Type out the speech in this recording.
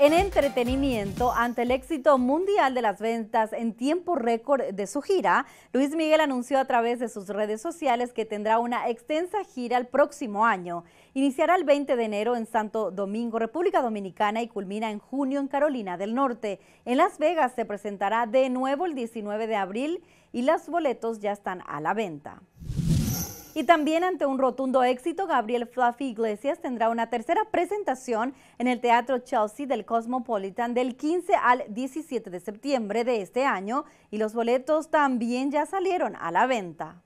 En entretenimiento, ante el éxito mundial de las ventas en tiempo récord de su gira, Luis Miguel anunció a través de sus redes sociales que tendrá una extensa gira el próximo año. Iniciará el 20 de enero en Santo Domingo, República Dominicana, y culmina en junio en Carolina del Norte. En Las Vegas se presentará de nuevo el 19 de abril y los boletos ya están a la venta. Y también ante un rotundo éxito, Gabriel Fluffy Iglesias tendrá una tercera presentación en el Teatro Chelsea del Cosmopolitan del 15 al 17 de septiembre de este año y los boletos también ya salieron a la venta.